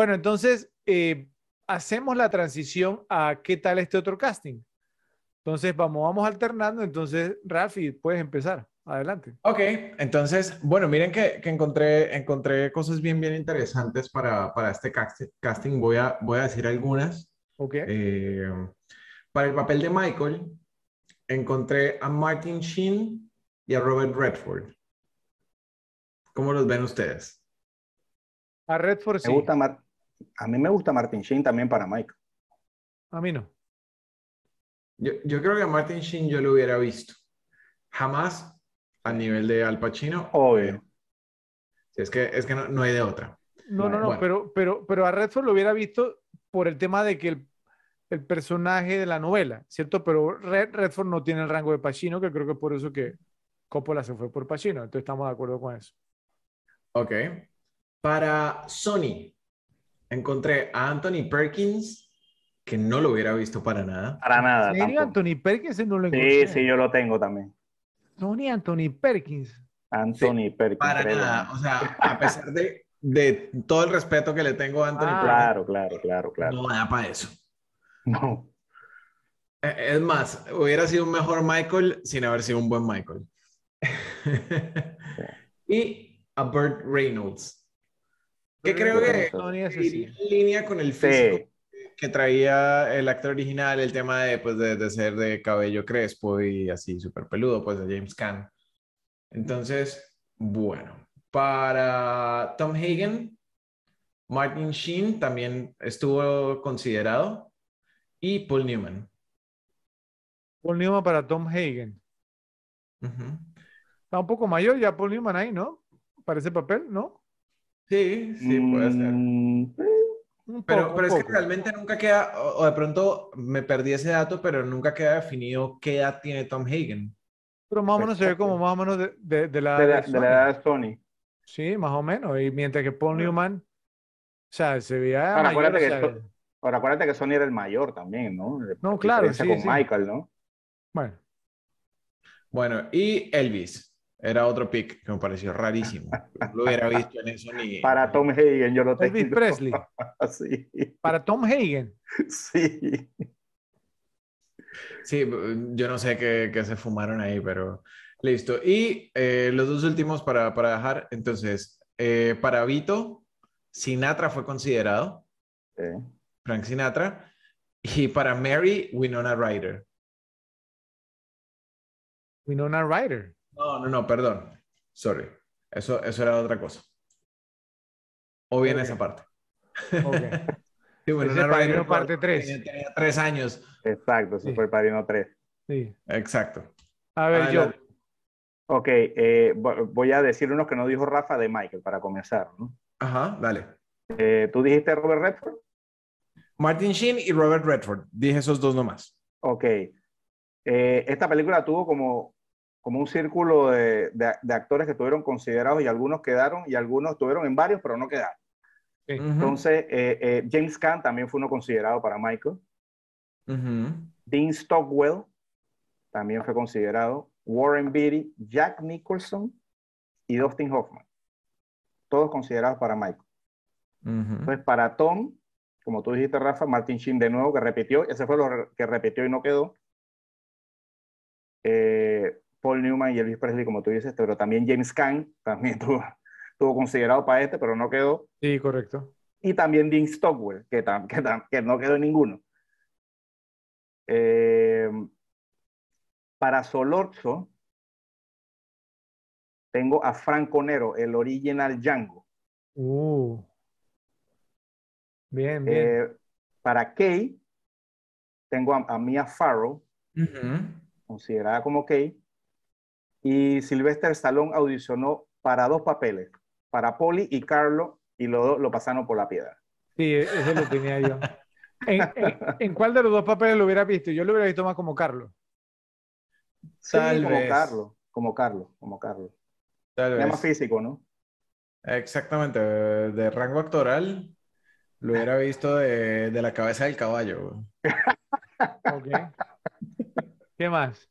Bueno, entonces eh, hacemos la transición a qué tal este otro casting. Entonces vamos, alternando. Entonces, Rafi, puedes empezar. Adelante. Ok, entonces, bueno, miren que, encontré, encontré cosas bien, bien interesantes para, para este casting. Voy a, voy a decir algunas. Ok. Eh, para el papel de Michael, encontré a Martin Sheen y a Robert Redford. ¿Cómo los ven ustedes? A Redford sí. Me gusta, a mí me gusta Martin Sheen también para Mike. A mí no. Yo, creo que a Martin Sheen yo lo hubiera visto. Jamás a nivel de Al Pacino. Obvio. es que, es que no, hay de otra. No, no, no, pero, pero, pero a Redford lo hubiera visto por el tema de que el, personaje de la novela, ¿cierto? Pero Redford no tiene el rango de Pacino, que creo que por eso que Coppola se fue por Pacino. Entonces estamos de acuerdo con eso. Ok. Para Sony, Encontré a Anthony Perkins, que no lo hubiera visto para nada. Para nada. Anthony Perkins no lo Sí, sí, yo lo tengo también. No, Anthony Perkins. Anthony Perkins. Para nada. O sea, a pesar de, todo el respeto que le tengo a Anthony ah. Perkins. Claro, claro, claro, claro. No da para eso. No. E, es más, hubiera sido un mejor Michael sin haber sido un buen Michael. y a Burt Reynolds, que creo que en línea con el físico que traía el actor original, el tema de, pues, de, ser de cabello crespo y así súper peludo, pues de James Caan. Entonces, bueno, para Tom Hagen, Martin Sheen también estuvo considerado y Paul Newman. Paul Newman para Tom Hagen. Está un poco mayor ya Paul Newman ahí, ¿no? Para ese papel, ¿no? Sí, sí, puede ser. Mm, eh, pero, es que realmente nunca queda, o, de pronto me perdí ese dato, pero nunca queda definido qué edad tiene Tom Hagen. Pero más o menos se ve como más o menos de, la, de, edad de Sony. Sí, más o menos. Y mientras que Paul mm. Newman, o sea, se veía. Ahora, acuérdate, que, ahora Sony era el mayor también, ¿no? No, claro. Sí, con Michael, ¿no? Bueno. Bueno, y Elvis. Era otro pick que me pareció rarísimo. lo hubiera visto en eso ni. Para Tom Hagen, yo lo tengo. Presley. Para Tom Hagen. Sí. Sí, yo no sé qué, se fumaron ahí, pero listo. Y eh, los dos últimos para, dejar. Entonces, eh, para Vito, Sinatra fue considerado. Frank Sinatra. Y para Mary, Winona Ryder. Winona Ryder. No, no, no, perdón. Sorry. Eso, eso era otra cosa. O bien esa parte. Okay. sí, bueno, el parte 3. Tenía, años. Exacto, Super sí. 3. Sí. Exacto. A ver, ah, yo. Ok, eh, voy a decir uno que no dijo Rafa de Michael para comenzar. ¿no? Ajá, dale. Eh, ¿Tú dijiste Robert Redford? Martin Sheen y Robert Redford. Dije esos dos nomás. Ok. Eh, esta película tuvo como como un círculo de, actores que estuvieron considerados y algunos quedaron y algunos estuvieron en varios, pero no quedaron. Entonces, eh, eh, James Caan también fue uno considerado para Michael. Dean Stockwell también fue considerado. Warren Beatty, Jack Nicholson y Dustin Hoffman. Todos considerados para Michael. Entonces, para Tom, como tú dijiste, Rafa, Martin Sheen de nuevo, que repitió, ese fue lo que repitió y no quedó. Eh, Paul Newman y Elvis Presley, como tú dices, pero también James Caan, también tuvo, considerado para este, pero no quedó. Sí, correcto. Y también Dean Stockwell, que, que, no quedó ninguno. Eh, para Solorzo, tengo a Franco Nero, el original Django. Uh. Bien, bien. Eh, para Kay, tengo a, Mia Farrow, considerada como Kay y Sylvester Stallone audicionó para dos papeles, para Polly y Carlo, y los lo pasaron por la piedra. Sí, eso lo tenía yo. ¿En, cuál de los dos papeles lo hubiera visto? Yo lo hubiera visto más como Carlo. como Carlo, como Carlo, como Carlo. Tal más físico, ¿no? Exactamente, de rango actoral lo hubiera visto de, de la cabeza del caballo. ¿Qué más?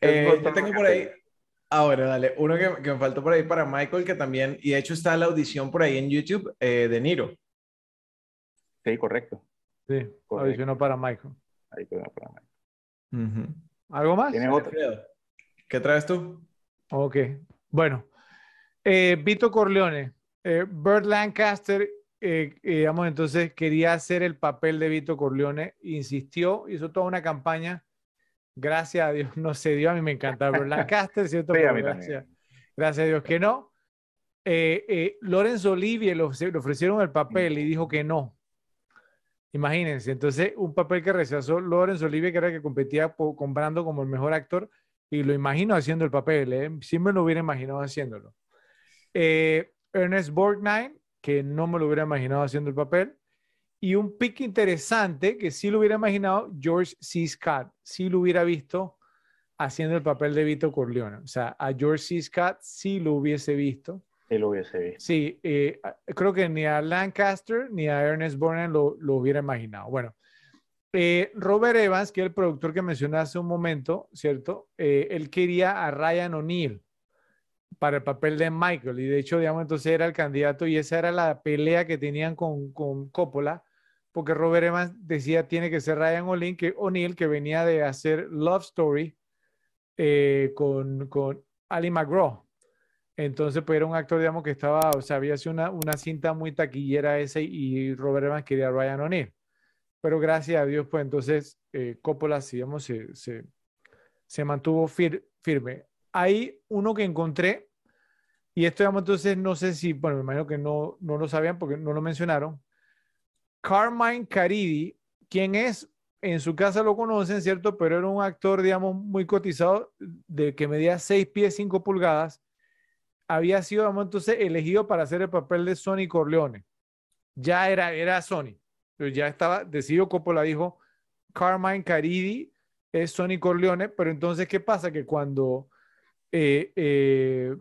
Eh, tengo por ahí. Ahora, ah, dale, uno que, me faltó por ahí para Michael, que también, y de hecho está la audición por ahí en YouTube eh, de Niro. Sí, correcto. Sí, para Michael. para Michael. ¿Algo más? ¿Qué traes tú? Ok, bueno. Eh, Vito Corleone, Bert Lancaster, digamos, entonces quería hacer el papel de Vito Corleone, insistió, hizo toda una campaña Gracias a Dios no se dio. A mí me encanta ver Lancaster, ¿cierto? gracias, a Dios que no. Eh, eh Lorenzo Olivier le ofrecieron el papel y dijo que no. Imagínense, entonces un papel que rechazó Lorenzo Olivier, que era el que competía comprando como el mejor actor, y lo imagino haciendo el papel, ¿eh? si me lo hubiera imaginado haciéndolo. Eh, Ernest Borgnine, que no me lo hubiera imaginado haciendo el papel. Y un pick interesante que sí lo hubiera imaginado George C. Scott, sí lo hubiera visto haciendo el papel de Vito Corleone. O sea, a George C. Scott sí lo hubiese visto. Sí lo hubiese visto. Sí, eh, creo que ni a Lancaster ni a Ernest Borne lo, hubiera imaginado. Bueno, eh, Robert Evans, que es el productor que mencioné hace un momento, ¿cierto? Eh, él quería a Ryan O'Neill para el papel de Michael y de hecho, digamos, entonces era el candidato y esa era la pelea que tenían con, con Coppola porque Robert Evans decía tiene que ser Ryan O'Neill, que, venía de hacer Love Story eh, con, con, Ali McGraw. Entonces, pues era un actor, digamos, que estaba, o sea, había sido una, una cinta muy taquillera ese y Robert Evans quería a Ryan O'Neill. Pero gracias a Dios, pues entonces eh, Coppola, digamos, se, mantuvo firme. Hay uno que encontré, y esto, digamos, entonces no sé si, bueno, me imagino que no, no lo sabían porque no lo mencionaron, Carmine Caridi, quien es, en su casa lo conocen, ¿cierto? Pero era un actor, digamos, muy cotizado, de que medía 6 pies 5 pulgadas, había sido, digamos, entonces elegido para hacer el papel de Sonny Corleone. Ya era, era Sonny, pero ya estaba, decidió Coppola dijo, Carmine Caridi es Sonny Corleone, pero entonces, ¿qué pasa? Que cuando eh, eh,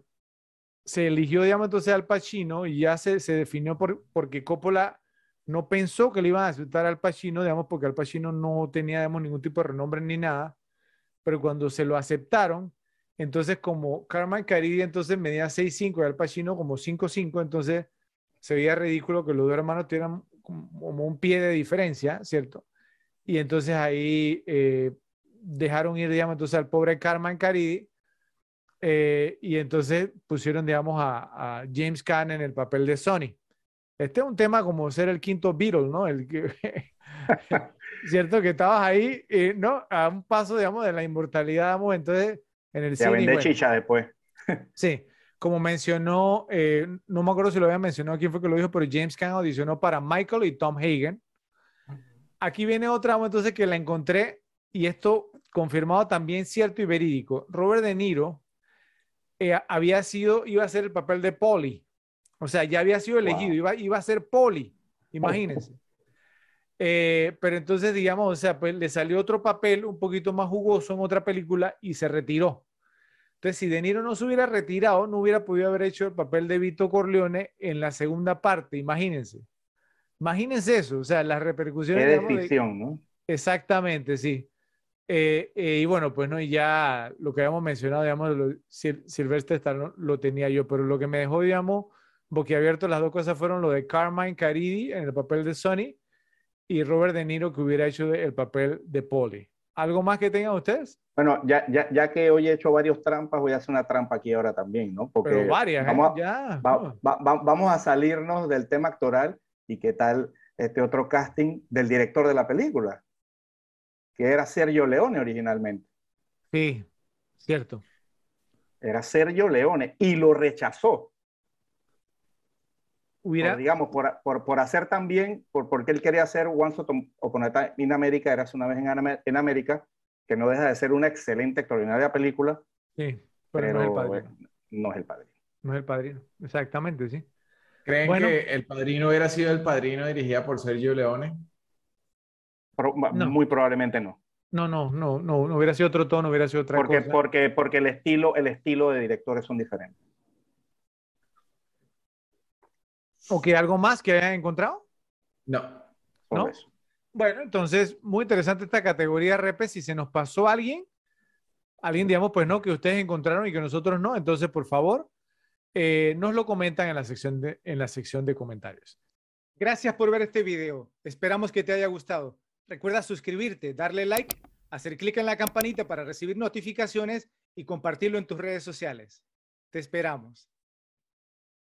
se eligió, digamos, entonces al Pacino y ya se, definió por, porque Coppola no pensó que le iban a aceptar al Pacino, digamos, porque al Pacino no tenía, digamos, ningún tipo de renombre ni nada, pero cuando se lo aceptaron, entonces como Carmen Caridi entonces medía 6'5 y al Pacino como 5'5, entonces se veía ridículo que los dos hermanos tuvieran como un pie de diferencia, ¿cierto? Y entonces ahí eh, dejaron ir, digamos, entonces al pobre Carmen Caridi, eh, y entonces pusieron, digamos, a, James Caan en el papel de Sony. Este es un tema como ser el quinto Beatle, ¿no? El que, cierto que estabas ahí, ¿no? A un paso, digamos, de la inmortalidad, digamos, entonces en el cine. Vende chicha después. sí, como mencionó, eh, no me acuerdo si lo había mencionado, quién fue que lo dijo, pero James Caan audicionó para Michael y Tom Hagen. Aquí viene otra, entonces que la encontré y esto confirmado también cierto y verídico. Robert De Niro eh, había sido, iba a ser el papel de Polly o sea, ya había sido elegido, iba, a ser poli, oh. imagínense. Eh, pero entonces, digamos, o sea, pues le salió otro papel un poquito más jugoso en otra película y se retiró. Entonces, si De Niro no se hubiera retirado, no hubiera podido haber hecho el papel de Vito Corleone en la segunda parte, imagínense. Imagínense eso, o sea, las repercusiones. Qué ¿no? Exactamente, sí. Eh, eh, y bueno, pues no, y ya lo que habíamos mencionado, digamos, Silvestre lo tenía yo, pero lo que me dejó, digamos, boquiabierto las dos cosas fueron lo de Carmine Caridi en el papel de Sonny y Robert De Niro que hubiera hecho el papel de Polly. ¿Algo más que tengan ustedes? Bueno, ya, que hoy he hecho varias trampas, voy a hacer una trampa aquí ahora también, ¿no? Pero varias, ¿eh? ya. vamos a salirnos del tema actoral y qué tal este otro casting del director de la película, que era Sergio Leone originalmente. Sí, cierto. Era Sergio Leone y lo rechazó digamos, por, hacer también, por, porque él quería hacer one Upon o Time in America, era una vez en, América, que no deja de ser una excelente, extraordinaria película. Sí, pero, no es el padrino. no es el padrino. No es el padrino, exactamente, sí. ¿Creen que El Padrino hubiera sido El Padrino dirigida por Sergio Leone? Muy probablemente no. No, no, no, no, no hubiera sido otro tono, hubiera sido otra porque, Porque, porque el, estilo, el estilo de directores son diferentes. ¿O que ¿algo más que hayan encontrado? No. ¿No? Bueno, entonces, muy interesante esta categoría Repes, Si se nos pasó alguien, alguien, digamos, pues no, que ustedes encontraron y que nosotros no, entonces, por favor, eh, nos lo comentan en la, sección de, en la sección de comentarios. Gracias por ver este video. Esperamos que te haya gustado. Recuerda suscribirte, darle like, hacer clic en la campanita para recibir notificaciones y compartirlo en tus redes sociales. Te esperamos.